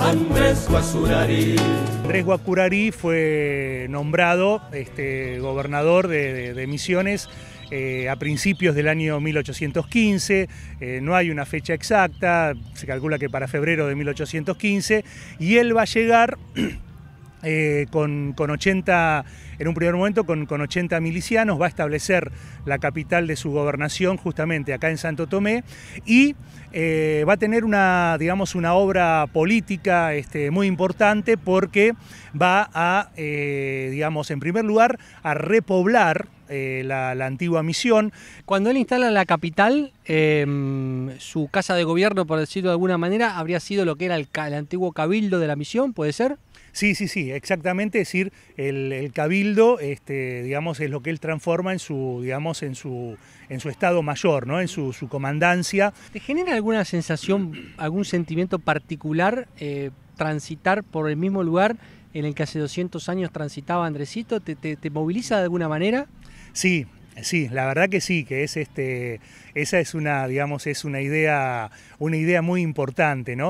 Andrés Guazurarí. Andrés fue nombrado este, gobernador de, Misiones eh, a principios del año 1815, eh, no hay una fecha exacta, se calcula que para febrero de 1815, y él va a llegar Eh, con, con, 80, en un primer momento, con, 80 milicianos, va a establecer la capital de su gobernación justamente acá en Santo Tomé y eh, va a tener una, digamos, una obra política este, muy importante porque va a, eh, digamos, en primer lugar, a repoblar eh, la, antigua misión. Cuando él instala la capital, em, su casa de gobierno, por decirlo de alguna manera, habría sido lo que era el, antiguo cabildo de la misión, ¿puede ser? Sí, sí, sí, exactamente. Es decir, el, cabildo, este, digamos, es lo que él transforma en su, digamos, en su, en su estado mayor, ¿no? En su, comandancia. ¿Te genera alguna sensación, algún sentimiento particular eh, transitar por el mismo lugar en el que hace 200 años transitaba Andresito? ¿Te, te moviliza de alguna manera? Sí, Sí, la verdad que sí, que es este, esa es una, digamos, es una idea, una idea muy importante, ¿no?